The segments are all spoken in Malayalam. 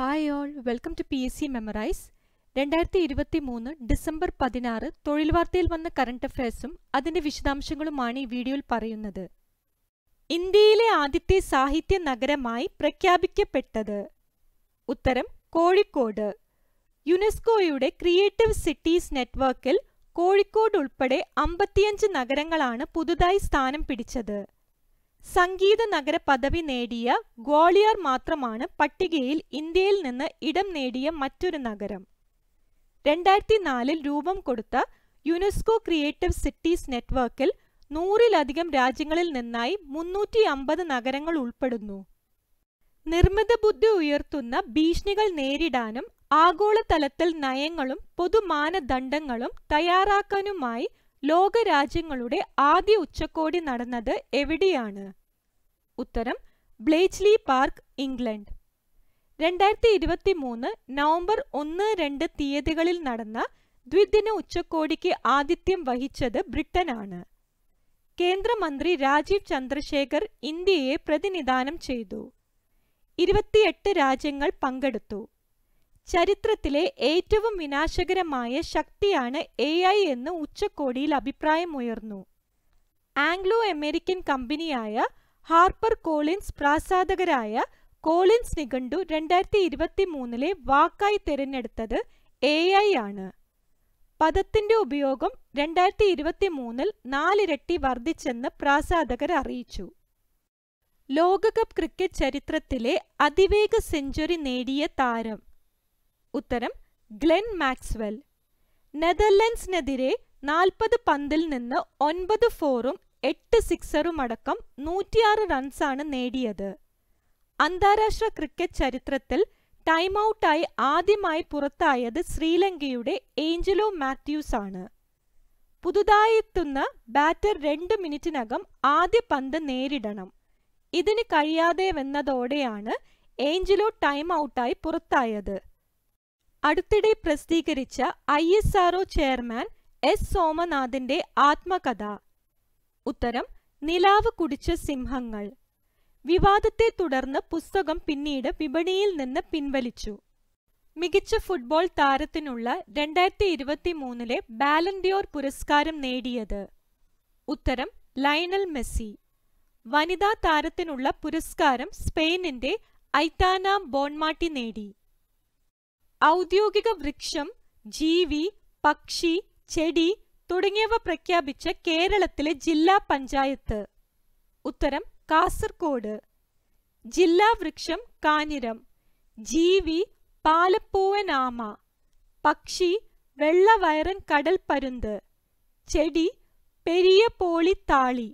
hi all welcome to P S C memorise രണ്ടായിരത്തി ഇരുപത്തി മൂന്ന് ഡിസംബർ പതിനാറ് തൊഴിൽ വാർത്തയിൽ വന്ന കറണ്ട് അഫയേഴ്സും അതിന്റെ വിശദാംശങ്ങളുമാണ് ഈ വീഡിയോയിൽ പറയുന്നത് ഇന്ത്യയിലെ ആദ്യത്തെ സാഹിത്യ നഗരമായി പ്രഖ്യാപിക്കപ്പെട്ടത് ഉത്തരം കോഴിക്കോട് യുനെസ്കോയുടെ ക്രിയേറ്റീവ് സിറ്റീസ് നെറ്റ്വർക്കിൽ കോഴിക്കോട് ഉൾപ്പെടെ അമ്പത്തിയഞ്ച് നഗരങ്ങളാണ് പുതുതായി സ്ഥാനം പിടിച്ചത് സംഗീത നഗര പദവി നേടിയ ഗ്വാളിയർ മാത്രമാണ് പട്ടികയിൽ ഇന്ത്യയിൽ നിന്ന് ഇടം നേടിയ മറ്റൊരു നഗരം രണ്ടായിരത്തി നാലിൽ രൂപം കൊടുത്ത യുനെസ്കോ ക്രിയേറ്റീവ് സിറ്റീസ് നെറ്റ്വർക്കിൽ നൂറിലധികം രാജ്യങ്ങളിൽ നിന്നായി മുന്നൂറ്റി അമ്പത് നഗരങ്ങൾ ഉൾപ്പെടുന്നു നിർമ്മിത ബുദ്ധി ഉയർത്തുന്ന ഭീഷണികൾ നേരിടാനും ആഗോളതലത്തിൽ നയങ്ങളും പൊതുമാനദണ്ഡങ്ങളും തയ്യാറാക്കാനുമായി ലോകരാജ്യങ്ങളുടെ ആദ്യ ഉച്ചകോടി നടന്നത് എവിടെയാണ് ഉത്തരം ബ്ലേച്ച്ലി പാർക്ക് ഇംഗ്ലണ്ട് രണ്ടായിരത്തി ഇരുപത്തി മൂന്ന് നവംബർ ഒന്ന് രണ്ട് തീയതികളിൽ നടന്ന ദ്വിദിന ഉച്ചകോടിക്ക് ആതിഥ്യം വഹിച്ചത് ബ്രിട്ടനാണ് കേന്ദ്രമന്ത്രി രാജീവ് ചന്ദ്രശേഖർ ഇന്ത്യയെ പ്രതിനിധാനം ചെയ്തു ഇരുപത്തിയെട്ട് രാജ്യങ്ങൾ പങ്കെടുത്തു ചരിത്രത്തിലെ ഏറ്റവും വിനാശകരമായ ശക്തിയാണ് എ ഐ എന്ന് ഉച്ചകോടിയിൽ അഭിപ്രായമുയർന്നു ആംഗ്ലോ അമേരിക്കൻ കമ്പനിയായ ഹാർപ്പർ കോളിൻസ് പ്രാസാദകരായ കോളിൻസ് നിഘണ്ടു രണ്ടായിരത്തി ഇരുപത്തി മൂന്നിലെ വാക്കായി തിരഞ്ഞെടുത്തത് എ ഐ ആണ് പദത്തിന്റെ ഉപയോഗം രണ്ടായിരത്തി ഇരുപത്തി മൂന്നിൽ നാലിരട്ടി വർദ്ധിച്ചെന്ന് പ്രാസാദകർ അറിയിച്ചു ലോകകപ്പ് ക്രിക്കറ്റ് ചരിത്രത്തിലെ അതിവേഗ സെഞ്ചുറി നേടിയ താരം ഉത്തരം ഗ്ലെൻ മാക്സ്വെൽ നെതർലൻഡ്സിനെതിരെ നാൽപ്പത് പന്തിൽ നിന്ന് ഒൻപത് ഫോറും എട്ട് സിക്സറും അടക്കം നൂറ്റിയാറ് റൺസാണ് നേടിയത് അന്താരാഷ്ട്ര ക്രിക്കറ്റ് ചരിത്രത്തിൽ ടൈം ഔട്ടായി ആദ്യമായി പുറത്തായത് ശ്രീലങ്കയുടെ ഏഞ്ചലോ മാത്യൂസ് ആണ് പുതുതായെത്തുന്ന ബാറ്റർ രണ്ട് മിനിറ്റിനകം ആദ്യ പന്ത് നേരിടണം ഇതിന് കഴിയാതെ വന്നതോടെയാണ് ഏഞ്ചലോ ടൈം ഔട്ടായി പുറത്തായത് അടുത്തിടെ പ്രസിദ്ധീകരിച്ച I S O chairman S സോമനാഥന്റെ ആത്മകഥ ഉത്തരം നിലാവ് കുടിച്ച സിംഹങ്ങൾ വിവാദത്തെ തുടർന്ന് പുസ്തകം പിന്നീട് വിപണിയിൽ നിന്ന് പിൻവലിച്ചു മികച്ച ഫുട്ബോൾ താരത്തിനുള്ള രണ്ടായിരത്തി ഇരുപത്തി മൂന്നിലെ ബാലൻഡിയോർ പുരസ്കാരം നേടിയത് ഉത്തരം ലയണൽ മെസ്സി വനിതാ താരത്തിനുള്ള പുരസ്കാരം സ്പെയിനിന്റെ ഐതാന ബോൺമാട്ടി നേടി ഔദ്യോഗിക വൃക്ഷം ജീവി പക്ഷി ചെടി തുടങ്ങിയവ പ്രഖ്യാപിച്ച കേരളത്തിലെ ജില്ലാ പഞ്ചായത്ത് ഉത്തരം കാസർകോട് ജില്ലാ വൃക്ഷം കാഞ്ഞിരം ജീവി പാലപ്പൂവനാമ പക്ഷി വെള്ളവയറൻ കടൽ പരുന്ത് ചെടി പെരിയ പോളിത്താളി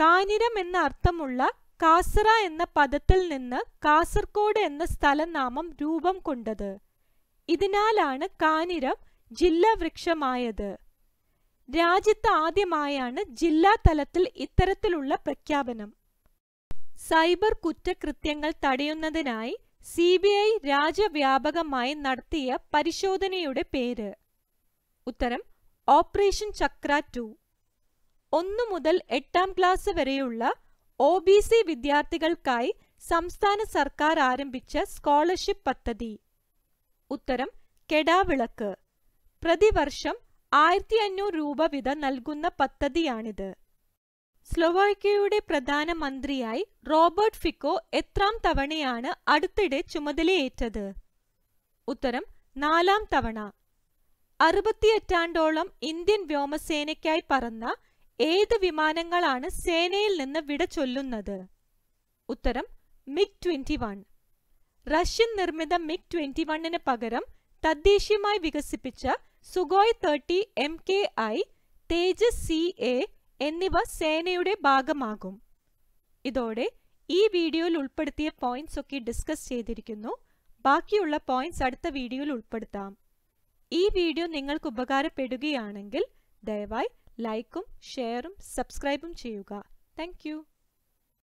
കാഞ്ഞിരം എന്ന അർത്ഥമുള്ള കാസറ എന്ന പദത്തിൽ നിന്ന് കാസർകോട് എന്ന സ്ഥലനാമം രൂപം കൊണ്ടത് ഇതിനാലാണ് കാനിരം ജില്ലാ വൃക്ഷമായത് രാജ്യത്ത് ആദ്യമായാണ് ജില്ലാ തലത്തിൽ ഇത്തരത്തിലുള്ള പ്രഖ്യാപനം സൈബർ കുറ്റകൃത്യങ്ങൾ തടയുന്നതിനായി സി ബി ഐ രാജ്യവ്യാപകമായി നടത്തിയ പരിശോധനയുടെ പേര് ഉത്തരം ഓപ്പറേഷൻ ചക്ര ടു ഒന്നു മുതൽ എട്ടാം ക്ലാസ് വരെയുള്ള ഒ ബി സി വിദ്യാർത്ഥികൾക്കായി സംസ്ഥാന സർക്കാർ ആരംഭിച്ച സ്കോളർഷിപ്പ് പദ്ധതി ഉത്തരം കെടാവിളക്ക് പ്രതിവർഷം ആയിരത്തി അഞ്ഞൂറ് രൂപ വിത നൽകുന്ന പദ്ധതിയാണിത് സ്ലൊവാക്യയുടെ പ്രധാനമന്ത്രിയായി റോബർട്ട് ഫിക്കോ എത്രാം തവണയാണ് അടുത്തിടെ ചുമതലയേറ്റത് ഉത്തരം നാലാം തവണ അറുപത്തിയെട്ടാണ്ടോളം ഇന്ത്യൻ വ്യോമസേനയ്ക്കായി പറന്ന ഏത് വിമാനങ്ങളാണ് സേനയിൽ നിന്ന് വിട ചൊല്ലുന്നത് ഉത്തരം മിഗ് ട്വന്റി വൺ റഷ്യൻ നിർമ്മിത മിഗ് ട്വന്റി വണ്ണിന് പകരം തദ്ദേശീയമായി വികസിപ്പിച്ച Sukhoi thirty M K I Tejas C A എന്നിവ സേനയുടെ ഭാഗമാകും ഇതോടെ ഈ വീഡിയോയിൽ ഉൾപ്പെടുത്തിയ പോയിന്റ്സ് ഒക്കെ ഡിസ്കസ് ചെയ്തിരിക്കുന്നു ബാക്കിയുള്ള പോയിന്റ്സ് അടുത്ത വീഡിയോയിൽ ഉൾപ്പെടുത്താം ഈ വീഡിയോ നിങ്ങൾക്ക് ഉപകാരപ്പെടുകയാണെങ്കിൽ ദയവായി ലൈക്കും ഷെയറും സബ്സ്ക്രൈബും ചെയ്യുക താങ്ക്